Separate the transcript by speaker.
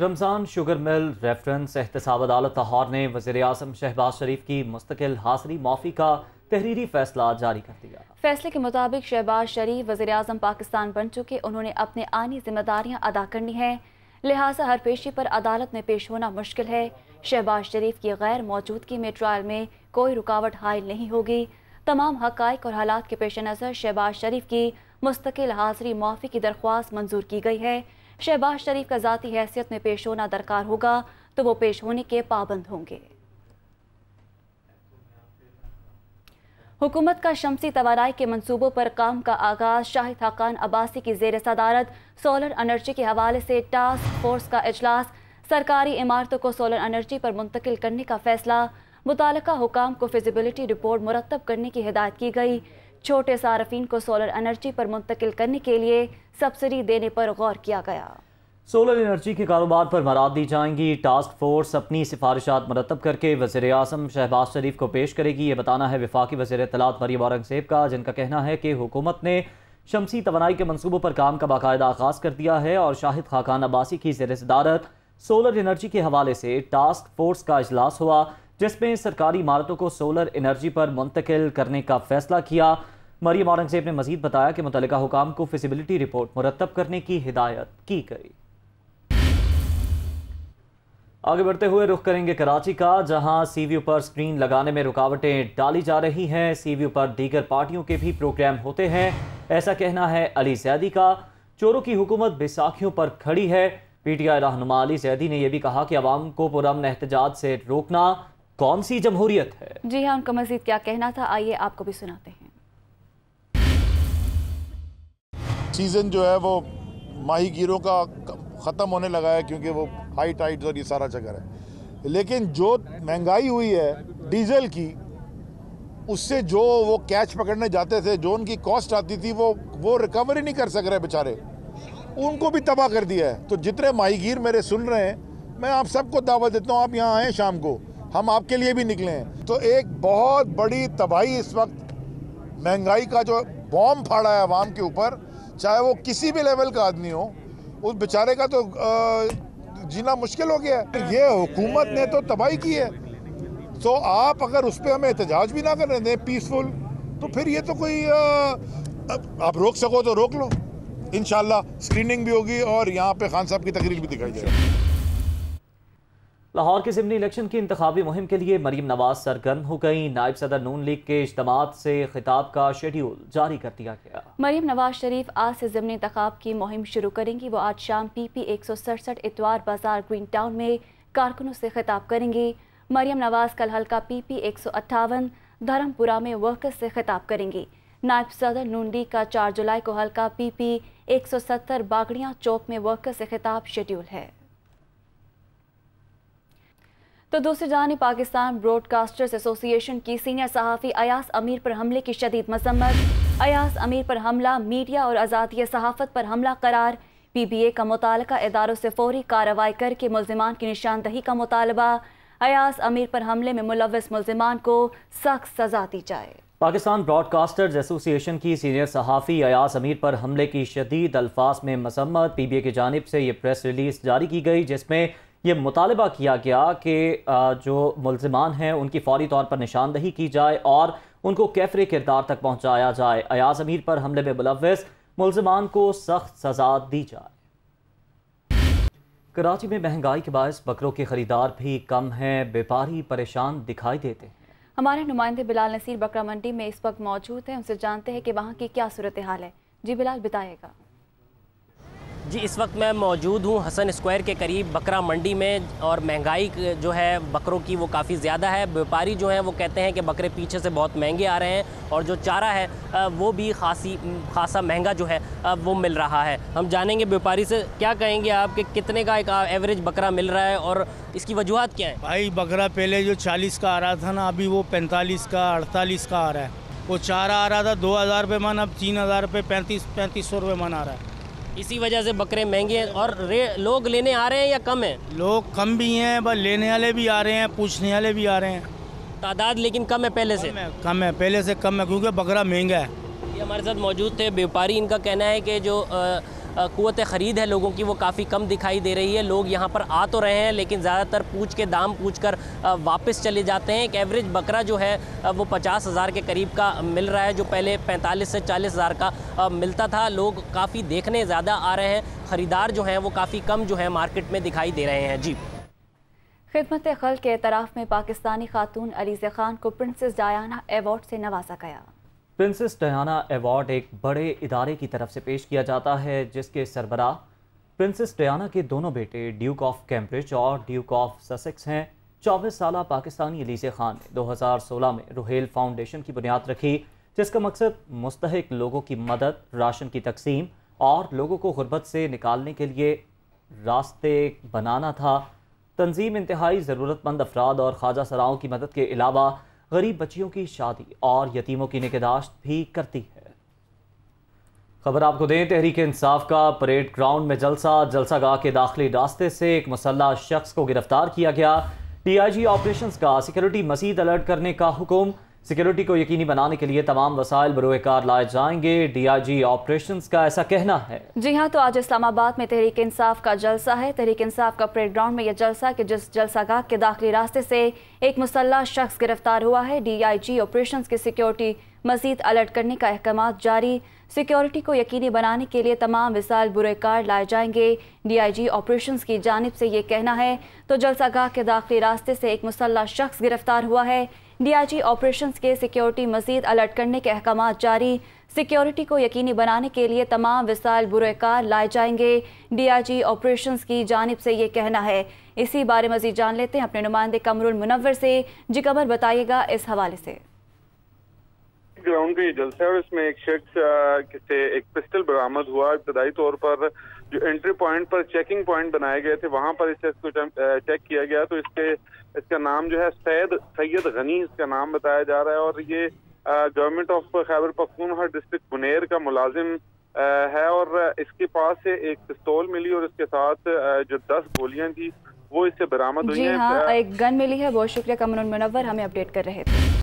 Speaker 1: Ramzan sugar mill reference एहतसाब अदालत लाहौर ने वजीर अजम शहबाज शरीफ की मुस्तकिल हासिरी माफी का तहरीरी फैसला जारी कर दिया
Speaker 2: फैसले के मुताबिक शहबाज शरीफ वजीर अजम पाकिस्तान बन चुके उन्होंने अपने आनी जिम्मेदारियाँ अदा करनी है लिहाजा हर पेशे पर अदालत में पेश होना मुश्किल है शहबाज शरीफ की गैर मौजूदगी में ट्रायल में कोई रुकावट हायल नहीं होगी तमाम हक और हालात के पेश नज़र शहबाज शरीफ की मुस्तकिल हाजिरी माफी की दरख्वास्त मंजूर की गई है शहबाज शरीफ का ज़ाती हैसियत में पेश होना दरकार होगा तो वो पेश होने के पाबंद होंगे हुकूमत का शमसी तोानाई के मंसूबों पर काम का आगाज़ शाहिद हकान अब्बासी की जेर सदारत सोलर एनर्जी के हवाले से टास्क फोर्स का अजलास सरकारी इमारतों को सोलर एनर्जी पर मुंतकिल करने का फैसला मुतल हुकाम को फिजिबिलिटी रिपोर्ट मुरतब करने की हिदायत की गई छोटे सार्फिन को सोलर एनर्जी पर मुंतकिल करने के लिए सब्सिडी देने पर गौर किया गया
Speaker 1: सोलर एनर्जी के कारोबार पर मराद दी जाएंगी टास्क फोर्स अपनी सिफारिशात मरतब करके वजे अजम शहबाज शरीफ को पेश करेगी ये बताना है विफाक वजीर तलात मरीम औरंगजेब का जिनका कहना है कि हुकूमत ने शमसी तोनाई के मनसूबों पर काम का बाकायदा आगाज़ कर दिया है और शाहिद खाकान अब्बासी की जेर सदारत सोलर एनर्जी के हवाले से टास्क फोर्स का अजलास हुआ जिसमें सरकारी इमारतों को सोलर एनर्जी पर मुंतकिल करने का फैसला किया मरियम औरंगजेब ने मजीद बताया कि मुतल हुकाम को फिजिबिलिटी रिपोर्ट मुरतब करने की हिदायत की गई आगे बढ़ते हुए रुख करेंगे कराची का जहां सीवीयू पर स्क्रीन लगाने में रुकावटें डाली जा रही हैं सीवीयू पर दीगर पार्टियों के भी प्रोग्राम होते हैं ऐसा कहना है अली जैदी का चोरों की हुकूमत बैसाखियों पर खड़ी है पीटीआई रहनुमा अली जैदी ने यह भी कहा कि आवाम को पुरान एहतजाज से रोकना कौन सी जमहूरियत है
Speaker 2: जी हाँ उनका मजीद क्या कहना था आइए आपको भी सुनाते हैं
Speaker 1: सीज़न जो है वो माही गिरों का ख़त्म होने लगा है क्योंकि वो हाई टाइड्स और ये सारा चक्कर है लेकिन जो महंगाई हुई है डीजल की उससे जो वो कैच पकड़ने जाते थे जो उनकी कॉस्ट आती थी वो वो रिकवर ही नहीं कर सक रहे बेचारे उनको भी तबाह कर दिया है तो जितने माहीगीर मेरे सुन रहे हैं मैं आप सबको दावत देता हूँ आप यहाँ आएँ शाम को हम आपके लिए भी निकले हैं तो एक बहुत बड़ी तबाही इस वक्त महंगाई का जो बॉम्ब फाड़ा है आवाम के ऊपर चाहे वो किसी भी लेवल का आदमी हो उस बेचारे का तो जीना मुश्किल हो गया है तो ये हुकूमत ने तो तबाही की है तो आप अगर उस पर हमें एहतजाज भी ना करें दें पीसफुल तो फिर ये तो कोई आप रोक सको तो रोक लो इन स्क्रीनिंग भी होगी और यहाँ पे खान साहब की तकरीर भी दिखाई जाएगी लाहौर के ज़मनी इलेक्शन की इंतबी मुहिम के लिए मरीम नवाज सरगर्म हो गई नायब सदर नून लीग के इजतम से खिताब का शेड्यूल जारी कर दिया गया
Speaker 2: मरीम नवाज शरीफ आज से ज़मनी इंतब की मुहिम शुरू करेंगी वो आज शाम पी पी एक सौ सड़सठ इतवार बाजार ग्रीन टाउन में कारकुनों से खिताब करेंगी मरीम नवाज कल हल्का पी पी एक सौ अट्ठावन धर्मपुरा में वर्कर्स से खिताब करेंगी नायब सदर नून लीग का चार जुलाई को हल्का पी पी एक सौ सत्तर बागड़िया चौक में वर्कर्स से खिताब शेड्यूल है तो दूसरी जानी पाकिस्तान ब्रॉडकास्टर्स एसोसिएशन की सीनियर सहाफ़ी अयास अमीर पर हमले की शदीद मसम्मत अयास अमीर पर हमला मीडिया और आज़ादी सहाफ़त पर हमला करार पी बी ए का मुतल इदारों से फौरी कार्रवाई करके मुलजमान की निशानदही का मुतालबा अयास अमीर पर हमले में मुलवस मुलजमान को सख्त सजा दी जाए
Speaker 1: पाकिस्तान ब्रॉडकास्टर्स एसोसिएशन की सीनियर सहाफ़ी अयास अमीर पर हमले की शदीद अल्फाज में मसम्मत पी बी ए की जानब से ये प्रेस रिलीज़ जारी की गई जिसमें ये मुतालबा किया गया कि जो मुलजमान हैं उनकी फौरी तौर पर निशानदही की जाए और उनको कैफरे किरदार तक पहुँचाया जाए अयाज अमीर पर हमले में मुलविस मुलजमान को सख्त सजा दी जाए कराची में महंगाई के बायस बकरों के खरीदार भी कम हैं व्यापारी परेशान दिखाई देते हैं
Speaker 2: हमारे नुमाइंदे बिलाल नसीर बकरा मंडी में इस वक्त मौजूद हैं उनसे जानते हैं कि वहाँ की क्या सूरत हाल है जी बिलाल बताएगा
Speaker 3: जी इस वक्त मैं मौजूद हूँ हसन स्क्वायर के करीब बकरा मंडी में और महंगाई जो है बकरों की वो काफ़ी ज़्यादा है व्यापारी जो हैं वो कहते हैं कि बकरे पीछे से बहुत महंगे आ रहे हैं और जो चारा है वो भी खासी खासा महंगा जो है वो मिल रहा है हम जानेंगे व्यापारी से क्या कहेंगे आप कि कितने का एक एवरेज बकरा मिल रहा है और इसकी वजूहत क्या है भाई बकरा पहले जो चालीस का आ रहा था ना अभी वो पैंतालीस का अड़तालीस का आ रहा है वो चारा आ रहा था दो हज़ार रुपये मन अब तीन हज़ार रुपये पैंतीस पैंतीस सौ रुपये मन आ रहा है इसी वजह से बकरे महंगे हैं और लोग लेने आ रहे हैं या कम हैं लोग कम भी हैं बस लेने वाले भी आ रहे हैं पूछने वाले भी आ रहे हैं तादाद लेकिन कम है पहले से कम है पहले से कम है क्योंकि बकरा महंगा है ये हमारे साथ मौजूद थे व्यापारी इनका कहना है कि जो आ, कुत ख़रीद है लोगों की वो काफ़ी कम दिखाई दे रही है लोग यहाँ पर आ तो रहे हैं लेकिन ज़्यादातर पूछ के दाम पूछ कर वापस चले जाते हैं एक एवरेज बकरा जो है वो पचास हज़ार के करीब का मिल रहा है जो पहले पैंतालीस से चालीस हज़ार का मिलता था लोग काफ़ी देखने ज़्यादा आ रहे हैं ख़रीदार जो हैं वो काफ़ी कम जो है मार्केट में दिखाई दे रहे हैं जी
Speaker 2: खिदमत खल के अतराफ़ में पाकिस्तानी खातून अलीज़ ख़ान को प्रिंसेस डायाना एवॉर्ड से नवाजा गया
Speaker 1: प्रिंसेस डयाना अवार्ड एक बड़े इदारे की तरफ से पेश किया जाता है जिसके सरबरा प्रिंसेस डयाना के दोनों बेटे ड्यूक ऑफ कैम्ब्रिज और ड्यूक ऑफ ससेक्स हैं चौबीस साल पाकिस्तानी अलीजे खान ने 2016 में रोहेल फाउंडेशन की बुनियाद रखी जिसका मकसद मुस्तक लोगों की मदद राशन की तकसीम और लोगों को गुर्बत से निकालने के लिए रास्ते बनाना था तंजीम इंतहाई ज़रूरतमंद अफराद और ख्वाजा सराओं की मदद के अलावा गरीब बच्चियों की शादी और यतीमों की निगहदाश्त भी करती है खबर आपको दें तहरीक इंसाफ का परेड ग्राउंड में जलसा जलसा गाह के दाखिली रास्ते से एक मुसल्ह शख्स को गिरफ्तार किया गया टी आई जी ऑपरेशन का सिक्योरिटी मजीद अलर्ट करने का हुक्म सिक्योरिटी को यकीनी बनाने के लिए तमाम वसाइल बरोकार लाए जाएंगे डीआईजी ऑपरेशंस का ऐसा कहना है
Speaker 2: जी हाँ तो आज इस्लामाबाद में तहरीक इंसाफ का जलसा है तहरीक इंसाफ का परेड ग्राउंड में यह जलसा कि जिस जलसा गाह के दाखिली रास्ते से एक मुसल्ह शख्स गिरफ्तार हुआ है डीआईजी ऑपरेशन की सिक्योरिटी मजीद अलर्ट करने का अहकाम जारी सिक्योरिटी को यकीनी बनाने के लिए तमाम वसाइल बुरेकार लाए जाएंगे डीआईजी ऑपरेशंस की जानब से ये कहना है तो जलसागाह के दाखिली रास्ते से एक मुसल्ह शख्स गिरफ्तार हुआ है डीआईजी ऑपरेशंस के सिक्योरिटी मजीद अलर्ट करने के अहकाम जारी सिक्योरिटी को यकीनी बनाने के लिए तमाम विसाइल बुरकार लाए जाएंगे डीआईजी ऑपरेशंस की जानब से ये कहना है इसी बारे मजीद जान लेते हैं अपने नुमाइंदे कमरुल मुनवर से जी कमर बताइएगा इस हवाले से
Speaker 1: ग्राउंड का जलसा है और इसमें एक शख्स से एक पिस्टल बरामद हुआ इब्तदाई तौर पर जो एंट्री पॉइंट पर चेकिंग पॉइंट बनाए गए थे वहां पर इस शख्स को चेक किया गया तो इसके इसका नाम जो है सैद सैयद गनी इसका नाम बताया जा रहा है और ये government of Khyber Pakhtunkhwa district Buner का मुलाजिम है और इसके पास से एक पिस्तौल मिली और इसके साथ जो दस
Speaker 2: गोलियां थी वो इससे बरामद हुई हाँ, है एक गन मिली है बहुत शुक्रिया कमर मुनवर हमें अपडेट कर रहे थे